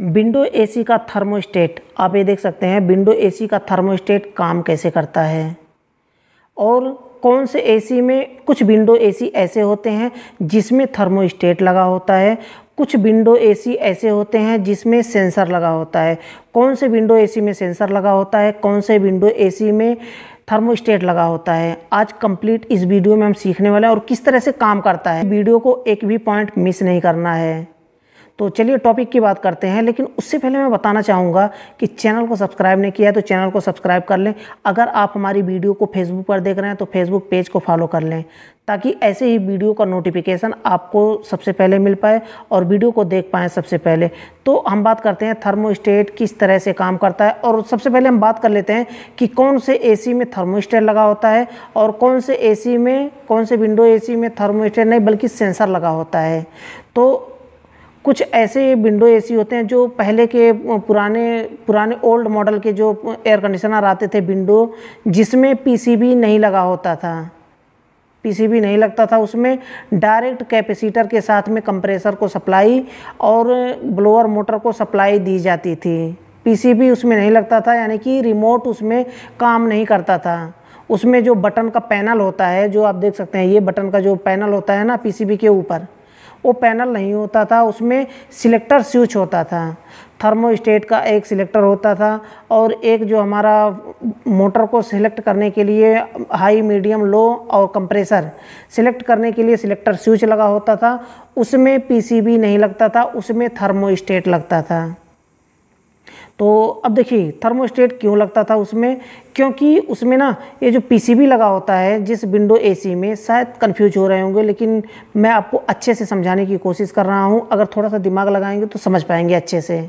window AC का thermostat आप ये देख सकते हैं विंडो एसी का थर्मोस्टेट काम कैसे करता है और कौन से एसी में कुछ विंडो एसी ऐसे होते हैं जिसमें थर्मोस्टेट लगा होता है कुछ विंडो एसी ऐसे होते हैं जिसमें सेंसर लगा होता है कौन से विंडो एसी में सेंसर लगा होता है कौन से विंडो एसी में थर्मोस्टेट लगा होता है आज कंप्लीट इस वीडियो में हम सीखने वाले हैं और किस तरह से काम करता है वीडियो को एक भी पॉइंट मिस नहीं करना है तो चलिए टॉपिक की बात करते हैं लेकिन उससे पहले मैं बताना चाहूँगा कि चैनल को सब्सक्राइब नहीं किया है तो चैनल को सब्सक्राइब कर लें अगर आप हमारी वीडियो को फेसबुक पर देख रहे हैं तो फेसबुक पेज को फॉलो कर लें ताकि ऐसे ही वीडियो का नोटिफिकेशन आपको सबसे पहले मिल पाए और वीडियो को देख पाएँ सबसे पहले तो हम बात करते हैं थर्मोस्टेट किस तरह से काम करता है और सबसे पहले हम बात कर लेते हैं कि कौन से एसी में थर्मोस्टेट लगा होता है और कौन से एसी में कौन से विंडो एसी में थर्मोस्टेट नहीं बल्कि सेंसर लगा होता है तो कुछ ऐसे विंडो एसी होते हैं जो पहले के पुराने पुराने ओल्ड मॉडल के जो एयर कंडीशनर आते थे विंडो जिसमें पीसीबी नहीं लगा होता था पीसीबी नहीं लगता था उसमें डायरेक्ट कैपेसिटर के साथ में कंप्रेसर को सप्लाई और ब्लोअर मोटर को सप्लाई दी जाती थी पीसीबी उसमें नहीं लगता था यानी कि रिमोट उसमें काम नहीं करता था उसमें जो बटन का पैनल होता है जो आप देख सकते हैं ये बटन का जो पैनल होता है ना पीसीबी के ऊपर वो पैनल नहीं होता था उसमें सिलेक्टर स्विच होता था थर्मोस्टेट का एक सिलेक्टर होता था और एक जो हमारा मोटर को सिलेक्ट करने के लिए हाई मीडियम लो और कंप्रेसर सिलेक्ट करने के लिए सिलेक्टर स्विच लगा होता था उसमें पीसीबी नहीं लगता था उसमें थर्मोस्टेट लगता था तो अब देखिए थर्मोस्टेट क्यों लगता था उसमें क्योंकि उसमें ना ये जो पीसीबी लगा होता है जिस विंडो एसी में शायद कन्फ्यूज हो रहे होंगे लेकिन मैं आपको अच्छे से समझाने की कोशिश कर रहा हूँ अगर थोड़ा सा दिमाग लगाएंगे तो समझ पाएंगे अच्छे से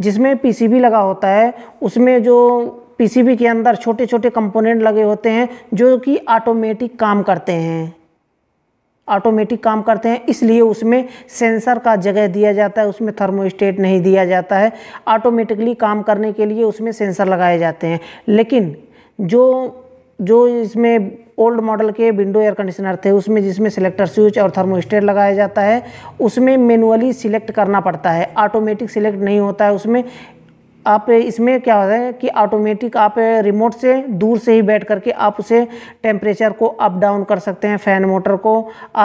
जिसमें पीसीबी लगा होता है उसमें जो पीसीबी के अंदर छोटे छोटे कंपोनेंट लगे होते हैं जो कि ऑटोमेटिक काम करते हैं ऑटोमेटिक काम करते हैं इसलिए उसमें सेंसर का जगह दिया जाता है उसमें थर्मोस्टेट नहीं दिया जाता है ऑटोमेटिकली काम करने के लिए उसमें सेंसर लगाए जाते हैं लेकिन जो जो इसमें ओल्ड मॉडल के विंडो एयर कंडीशनर थे उसमें जिसमें सिलेक्टर स्विच और थर्मोस्टेट लगाया जाता है उसमें मैनुअली सिलेक्ट करना पड़ता है ऑटोमेटिक सिलेक्ट नहीं होता है उसमें आप इसमें क्या होता है कि ऑटोमेटिक आप रिमोट से दूर से ही बैठ करके आप उसे टेम्परेचर को अप डाउन कर सकते हैं फ़ैन मोटर को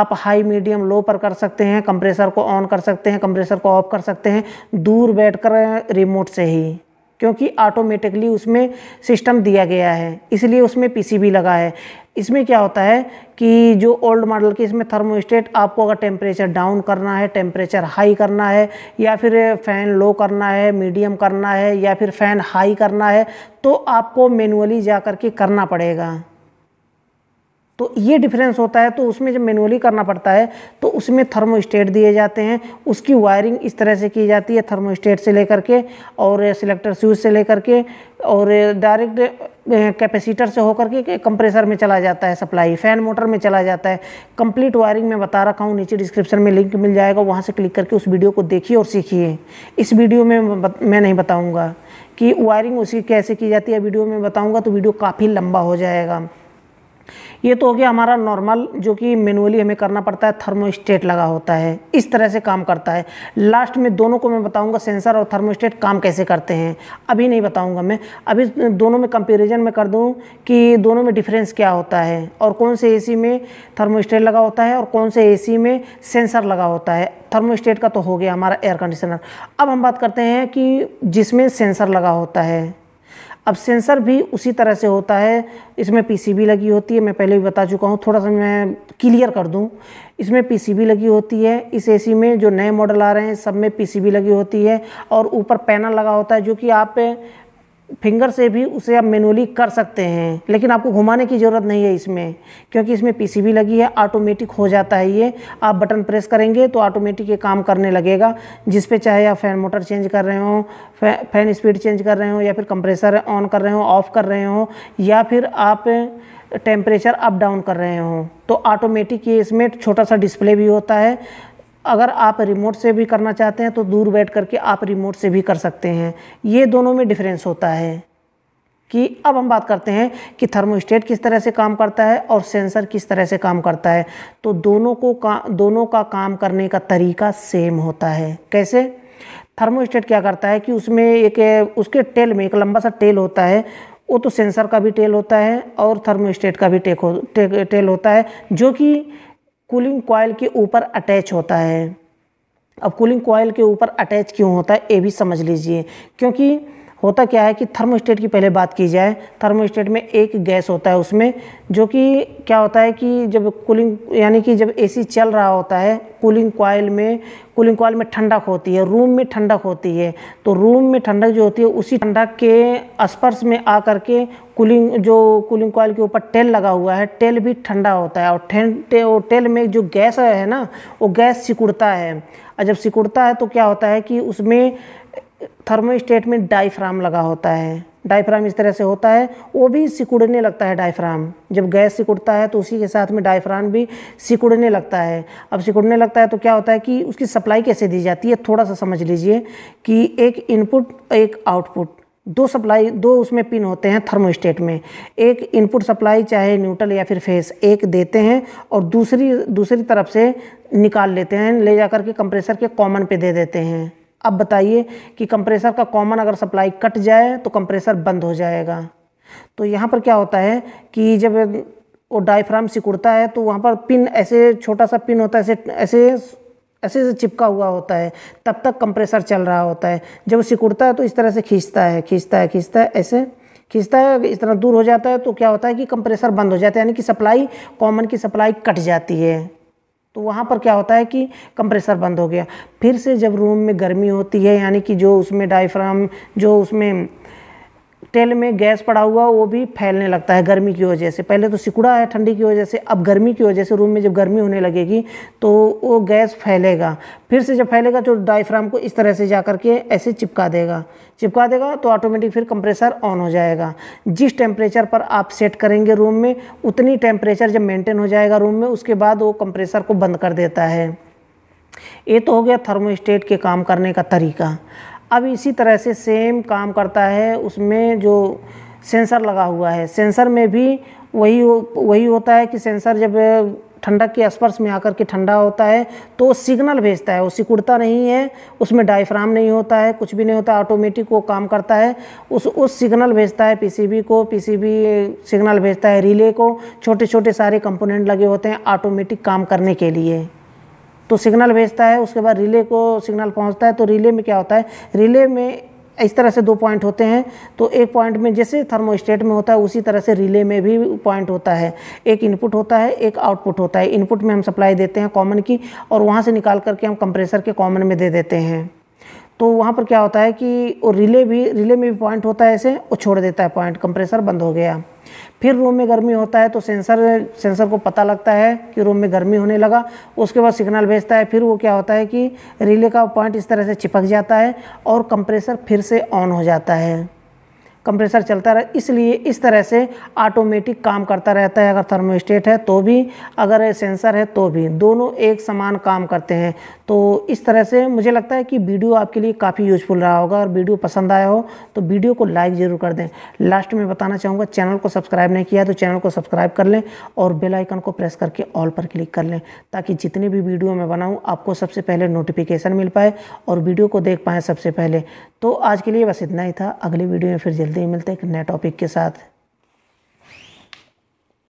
आप हाई मीडियम लो पर कर सकते हैं कंप्रेसर को ऑन कर सकते हैं कंप्रेसर को ऑफ कर सकते हैं दूर बैठकर रिमोट से ही क्योंकि ऑटोमेटिकली उसमें सिस्टम दिया गया है इसलिए उसमें पीसीबी लगा है इसमें क्या होता है कि जो ओल्ड मॉडल की इसमें थर्मोस्टेट आपको अगर टेम्परेचर डाउन करना है टेम्परेचर हाई करना है या फिर फ़ैन लो करना है मीडियम करना है या फिर फ़ैन हाई करना है तो आपको मैनुअली जा कर के करना पड़ेगा तो ये डिफरेंस होता है तो उसमें जब मैनुअली करना पड़ता है तो उसमें थर्मोस्टेट दिए जाते हैं उसकी वायरिंग इस तरह से की जाती है थर्मोस्टेट से लेकर के और सिलेक्टर स्यूज से लेकर के और डायरेक्ट कैपेसिटर से होकर के कंप्रेसर में चला जाता है सप्लाई फैन मोटर में चला जाता है कंप्लीट वायरिंग में बता रखा हूँ नीचे डिस्क्रिप्शन में लिंक मिल जाएगा वहाँ से क्लिक करके उस वीडियो को देखिए और सीखिए इस वीडियो में मैं नहीं बताऊँगा कि वायरिंग उसकी कैसे की जाती है वीडियो में बताऊँगा तो वीडियो काफ़ी लंबा हो जाएगा ये तो हो गया हमारा नॉर्मल जो कि मैनुअली हमें करना पड़ता है थर्मोस्टेट लगा होता है इस तरह से काम करता है लास्ट में दोनों को मैं बताऊंगा सेंसर और थर्मोस्टेट काम कैसे करते हैं अभी नहीं बताऊंगा मैं अभी दोनों में कंपेरिजन में कर दूँ कि दोनों में डिफरेंस क्या होता है और कौन से ए में थर्मोस्टेट लगा होता है और कौन से ए में सेंसर लगा होता है थर्मोस्टेट का तो हो गया हमारा एयर कंडीशनर अब हम बात करते हैं कि जिसमें सेंसर लगा होता है अब सेंसर भी उसी तरह से होता है इसमें पीसीबी लगी होती है मैं पहले भी बता चुका हूँ थोड़ा सा मैं क्लियर कर दूँ इसमें पीसीबी लगी होती है इस एसी में जो नए मॉडल आ रहे हैं सब में पीसीबी लगी होती है और ऊपर पैनल लगा होता है जो कि आप फिंगर से भी उसे आप मैनुअली कर सकते हैं लेकिन आपको घुमाने की ज़रूरत नहीं है इसमें क्योंकि इसमें पीसीबी लगी है ऑटोमेटिक हो जाता है ये आप बटन प्रेस करेंगे तो ऑटोमेटिक ये काम करने लगेगा जिस पे चाहे आप फ़ैन मोटर चेंज कर रहे हो फैन स्पीड चेंज कर रहे हो या फिर कंप्रेसर ऑन कर रहे हो ऑफ़ कर रहे हो या फिर आप टेम्परेचर अप डाउन कर रहे हो तो ऑटोमेटिक ये इसमें छोटा सा डिस्प्ले भी होता है अगर आप रिमोट से भी करना चाहते हैं तो दूर बैठ करके आप रिमोट से भी कर सकते हैं ये दोनों में डिफरेंस होता है कि अब हम बात करते हैं कि थर्मोस्टेट किस तरह से काम करता है और सेंसर किस तरह से काम करता है तो दोनों को का दोनों का काम करने का तरीका सेम होता है कैसे थर्मोस्टेट क्या करता है कि उसमें एक उसके टेल में एक लंबा सा टेल होता है वो तो सेंसर का भी टेल होता है और थर्मोस्टेट का भी टेक हो टे, टेल होता है जो कि कूलिंग कॉयल के ऊपर अटैच होता है अब कूलिंग कॉयल के ऊपर अटैच क्यों होता है ये भी समझ लीजिए क्योंकि होता क्या है कि थर्मोस्टेट की पहले बात की जाए थर्मोस्टेट में एक गैस होता है उसमें जो कि क्या होता है कि जब कूलिंग यानी कि जब एसी चल रहा होता है कूलिंग कॉयल में कूलिंग कॉयल में ठंडक होती है रूम में ठंडक होती है तो रूम में ठंडक जो होती है उसी ठंडक के स्पर्श में आ करके कूलिंग जो कूलिंग कॉयल के ऊपर टेल लगा हुआ है टेल भी ठंडा होता है और ठंडे और टेल में जो गैस है ना वो गैस सिकुड़ता है और जब सिकुड़ता है तो क्या होता है कि उसमें थर्मोस्टेट में डायफ्राम लगा होता है डायफ्राम इस तरह से होता है वो भी सिकुड़ने लगता है डायफ्राम जब गैस सिकुड़ता है तो उसी के साथ में डायफ्राम भी सिकुड़ने लगता है अब सिकुड़ने लगता है तो क्या होता है कि उसकी सप्लाई कैसे दी जाती है थोड़ा सा समझ लीजिए कि एक इनपुट एक आउटपुट दो सप्लाई दो उसमें पिन होते हैं थर्मोस्टेट में एक इनपुट सप्लाई चाहे न्यूट्रल या फिर फेस एक देते हैं और दूसरी दूसरी तरफ से निकाल लेते हैं ले जा के कंप्रेसर के कॉमन पे दे देते हैं अब बताइए कि कंप्रेसर का कॉमन अगर सप्लाई कट जाए तो कंप्रेसर बंद हो जाएगा तो यहाँ पर क्या होता है कि जब वो डायफ्राम सिकुड़ता है तो वहाँ पर पिन ऐसे छोटा सा पिन होता है ऐसे ऐसे ऐसे से चिपका हुआ होता है तब तक कंप्रेसर चल रहा होता है जब वो सिकुड़ता है तो इस तरह से खींचता है खींचता है खींचता है ऐसे खींचता है इस तरह दूर हो जाता है तो क्या होता है कि कंप्रेसर बंद हो जाता है यानी कि सप्लाई कॉमन की सप्लाई कट जाती है तो वहाँ पर क्या होता है कि कंप्रेसर बंद हो गया फिर से जब रूम में गर्मी होती है यानी कि जो उसमें डायफ्राम जो उसमें तेल में गैस पड़ा हुआ वो भी फैलने लगता है गर्मी की वजह से पहले तो सिकुड़ा है ठंडी की वजह से अब गर्मी की वजह से रूम में जब गर्मी होने लगेगी तो वो गैस फैलेगा फिर से जब फैलेगा तो डायफ्राम को इस तरह से जा करके ऐसे चिपका देगा चिपका देगा तो ऑटोमेटिक फिर कंप्रेसर ऑन हो जाएगा जिस टेम्परेचर पर आप सेट करेंगे रूम में उतनी टेम्परेचर जब मेंटेन हो जाएगा रूम में उसके बाद वो कंप्रेसर को बंद कर देता है ये तो हो गया थर्मोस्टेट के काम करने का तरीका अब इसी तरह से सेम काम करता है उसमें जो सेंसर लगा हुआ है सेंसर में भी वही वही होता है कि सेंसर जब ठंडक के स्पर्श में आकर के ठंडा होता है तो सिग्नल भेजता है वो सिकुड़ता नहीं है उसमें डायफ्राम नहीं होता है कुछ भी नहीं होता ऑटोमेटिक वो काम करता है उस उस सिग्नल भेजता है पीसीबी को पीसीबी सिग्नल भेजता है रिले को छोटे छोटे सारे कंपोनेंट लगे होते हैं ऑटोमेटिक काम करने के लिए तो सिग्नल भेजता है उसके बाद रिले को सिग्नल पहुंचता है तो रिले में क्या होता है रिले में इस तरह से दो पॉइंट होते हैं तो एक पॉइंट में जैसे थर्मोस्टेट में होता है उसी तरह से रिले में भी पॉइंट होता है एक इनपुट होता है एक आउटपुट होता है इनपुट में हम सप्लाई देते हैं कॉमन की और वहाँ से निकाल करके हम कंप्रेसर के कॉमन में दे देते हैं तो वहाँ पर क्या होता है कि वो रिले भी रिले में भी पॉइंट होता है ऐसे वो छोड़ देता है पॉइंट कंप्रेसर बंद हो गया फिर रूम में गर्मी होता है तो सेंसर सेंसर को पता लगता है कि रूम में गर्मी होने लगा उसके बाद सिग्नल भेजता है फिर वो क्या होता है कि रिले का पॉइंट इस तरह से चिपक जाता है और कंप्रेसर फिर से ऑन हो जाता है कंप्रेसर चलता रहे इसलिए इस तरह से ऑटोमेटिक काम करता रहता है अगर थर्मोस्टेट है तो भी अगर सेंसर है तो भी दोनों एक समान काम करते हैं तो इस तरह से मुझे लगता है कि वीडियो आपके लिए काफ़ी यूजफुल रहा होगा और वीडियो पसंद आया हो तो वीडियो को लाइक ज़रूर कर दें लास्ट में बताना चाहूँगा चैनल को सब्सक्राइब नहीं किया तो चैनल को सब्सक्राइब कर लें और बेल आइकन को प्रेस करके ऑल पर क्लिक कर लें ताकि जितने भी वीडियो मैं बनाऊँ आपको सबसे पहले नोटिफिकेशन मिल पाए और वीडियो को देख पाएँ सबसे पहले तो आज के लिए बस इतना ही था अगले वीडियो में फिर जल्द जल्दी मिलते हैं एक नए टॉपिक के साथ